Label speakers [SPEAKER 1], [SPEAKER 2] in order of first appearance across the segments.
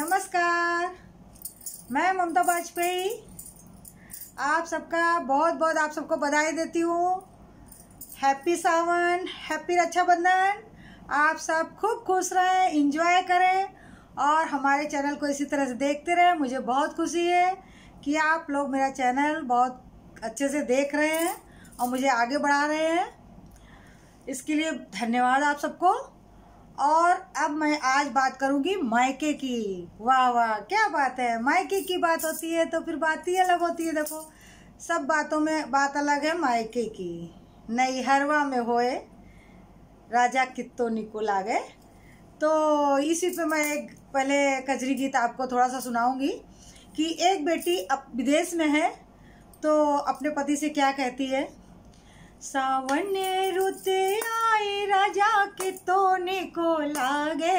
[SPEAKER 1] नमस्कार मैं ममता वाजपेयी आप सबका बहुत बहुत आप सबको बधाई देती हूँ हैप्पी सावन हैप्पी रक्षाबंधन आप सब खूब खुश रहें इंजॉय करें और हमारे चैनल को इसी तरह से देखते रहें मुझे बहुत खुशी है कि आप लोग मेरा चैनल बहुत अच्छे से देख रहे हैं और मुझे आगे बढ़ा रहे हैं इसके लिए धन्यवाद आप सबको और अब मैं आज बात करूंगी मायके की वाह वाह क्या बात है मायके की बात होती है तो फिर बात ही अलग होती है देखो सब बातों में बात अलग है मायके की नई हरवा में होए राजा कित्तो निकुल आ गए तो इसी पे मैं एक पहले कजरी गीत आपको थोड़ा सा सुनाऊंगी कि एक बेटी अब विदेश में है तो अपने पति से क्या कहती है सावन रुत आए राजा के तोने को लागे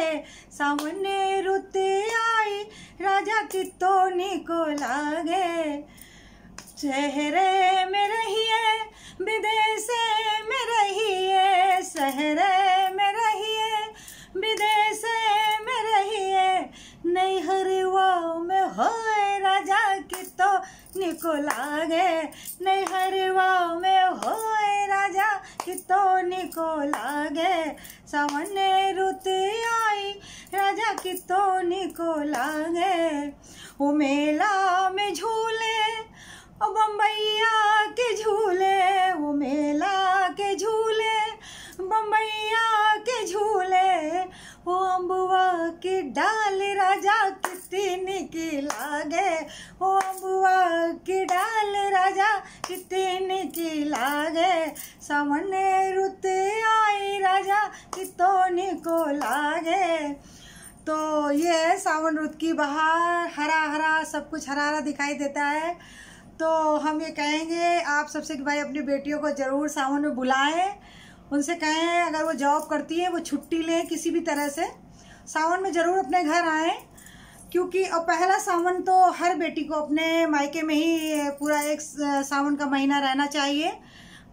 [SPEAKER 1] सावन रुत आए राजा के तोने को लागे शहरे में रहिए विदेश में रहिए शहरे में रहिए विदेश में रहिए नैहरवा में हो को लागे नैहरवा में हो राजा कितोनी को लागे सावन रुत आई राजा कितोनी को लागे वो मेला में झूले बम्बैया के झूले वो मेला के झूले की लागे सामने रुत आई राजा चितोनी को लागे तो ये है सावन रुत की बहार हरा हरा सब कुछ हरा हरा दिखाई देता है तो हम ये कहेंगे आप सबसे कि भाई अपनी बेटियों को ज़रूर सावन में बुलाएं उनसे कहें अगर वो जॉब करती है वो छुट्टी लें किसी भी तरह से सावन में ज़रूर अपने घर आएँ क्योंकि अब पहला सावन तो हर बेटी को अपने मायके में ही पूरा एक सावन का महीना रहना चाहिए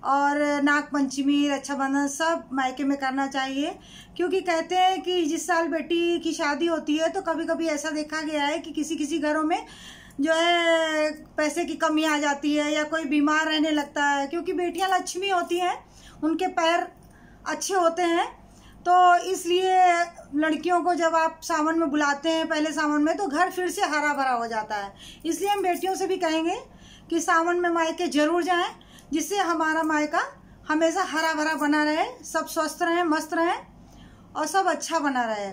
[SPEAKER 1] और नाग पंचमी रक्षाबंधन सब मायके में करना चाहिए क्योंकि कहते हैं कि जिस साल बेटी की शादी होती है तो कभी कभी ऐसा देखा गया है कि किसी किसी घरों में जो है पैसे की कमी आ जाती है या कोई बीमार रहने लगता है क्योंकि बेटियां लक्ष्मी होती हैं उनके पैर अच्छे होते हैं तो इसलिए लड़कियों को जब आप सावन में बुलाते हैं पहले सावन में तो घर फिर से हरा भरा हो जाता है इसलिए हम बेटियों से भी कहेंगे कि सावन में मायके जरूर जाएं जिससे हमारा मायका हमेशा हरा भरा बना रहे सब स्वस्थ रहें मस्त रहें और सब अच्छा बना रहे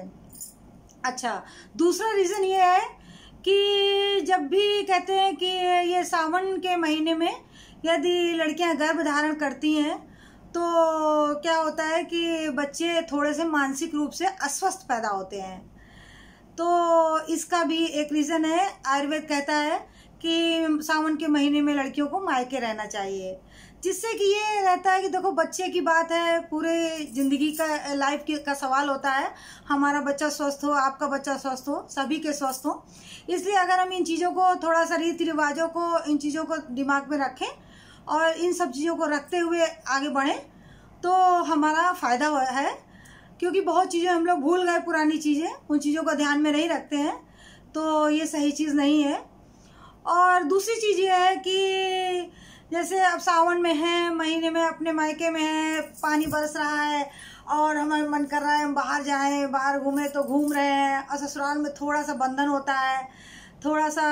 [SPEAKER 1] अच्छा दूसरा रीज़न ये है कि जब भी कहते हैं कि ये सावन के महीने में यदि लड़कियां गर्भ धारण करती हैं तो क्या होता है कि बच्चे थोड़े से मानसिक रूप से अस्वस्थ पैदा होते हैं तो इसका भी एक रीज़न है आयुर्वेद कहता है कि सावन के महीने में लड़कियों को मायके रहना चाहिए जिससे कि ये रहता है कि देखो बच्चे की बात है पूरे ज़िंदगी का लाइफ का सवाल होता है हमारा बच्चा स्वस्थ हो आपका बच्चा स्वस्थ हो सभी के स्वस्थ हो इसलिए अगर हम इन चीज़ों को थोड़ा सा रीति रिवाजों को इन चीज़ों को दिमाग में रखें और इन सब चीज़ों को रखते हुए आगे बढ़ें तो हमारा फ़ायदा है क्योंकि बहुत चीज़ें हम लोग भूल गए पुरानी चीज़ें उन चीज़ों का ध्यान में नहीं रखते हैं तो ये सही चीज़ नहीं है और दूसरी चीज़ ये है कि जैसे अब सावन में है महीने में अपने मायके में है पानी बरस रहा है और हमारा मन कर रहा है हम बाहर जाएं बाहर घूमें तो घूम रहे हैं और ससुराल में थोड़ा सा बंधन होता है थोड़ा सा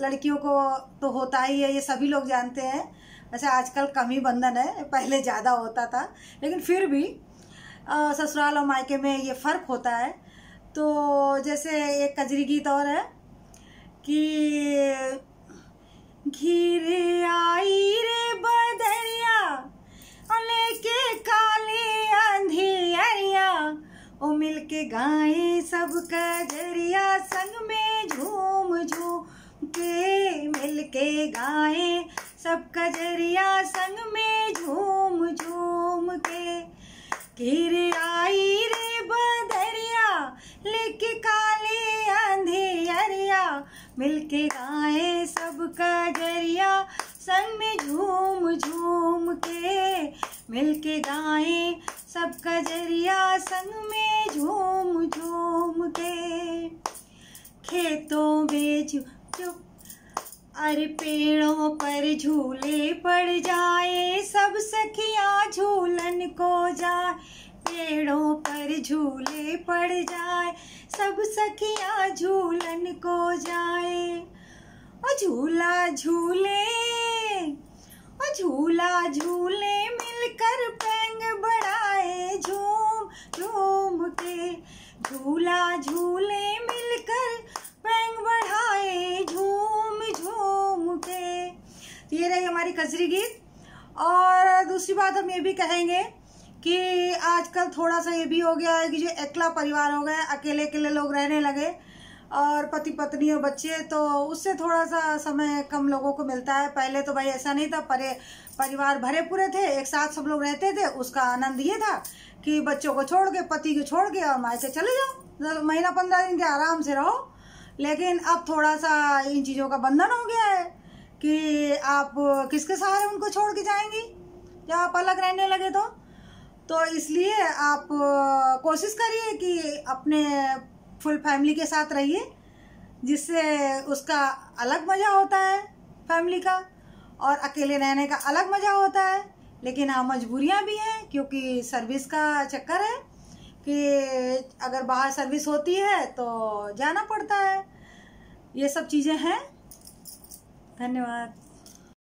[SPEAKER 1] लड़कियों को तो होता ही है ये सभी लोग जानते हैं वैसे अच्छा, आजकल कम ही बंधन है पहले ज़्यादा होता था लेकिन फिर भी ससुराल और मायके में ये फ़र्क होता है तो जैसे एक कजरी गीत और है कि घिर आई रे बदरिया लेके काली अंधियरिया ओ के गाए सब कजरिया संग में झूम झूम के मिल के गाए सब कजरिया संग में झूम झूम के गिर आई रे बदरिया लेके काले अंधेरिया मिलके गाए सब कजरिया संग में झूम झूम के मिलके गाए सब कजरिया संग में झूम झूम के खेतों में चुप अरे पेड़ों पर झूले पड़ जाए सब सखियाँ झूलन को जाए पेड़ों पर झूले पड़ जाए सब सखियाँ झूलन को जाए ओ झूला झूले ओ झूला झूले मिलकर पेंग बढ़ाए झूम झूम के झूला झूले तो ये रही हमारी कजरी गीत और दूसरी बात हम ये भी कहेंगे कि आजकल थोड़ा सा ये भी हो गया है कि जो अकेला परिवार हो गए अकेले अकेले लोग रहने लगे और पति पत्नी और बच्चे तो उससे थोड़ा सा समय कम लोगों को मिलता है पहले तो भाई ऐसा नहीं था परे परिवार भरे पूरे थे एक साथ सब लोग रहते थे उसका आनंद ये था कि बच्चों को छोड़ के पति को छोड़ के और मायके चले जाओ महीना पंद्रह दिन के आराम से रहो लेकिन अब थोड़ा सा इन चीज़ों का बंधन हो गया है कि आप किसके सहारे उनको छोड़ के जाएंगी या आप अलग रहने लगे तो तो इसलिए आप कोशिश करिए कि अपने फुल फैमिली के साथ रहिए जिससे उसका अलग मज़ा होता है फैमिली का और अकेले रहने का अलग मज़ा होता है लेकिन हाँ मजबूरियाँ भी हैं क्योंकि सर्विस का चक्कर है कि अगर बाहर सर्विस होती है तो जाना पड़ता है ये सब चीज़ें हैं धन्यवाद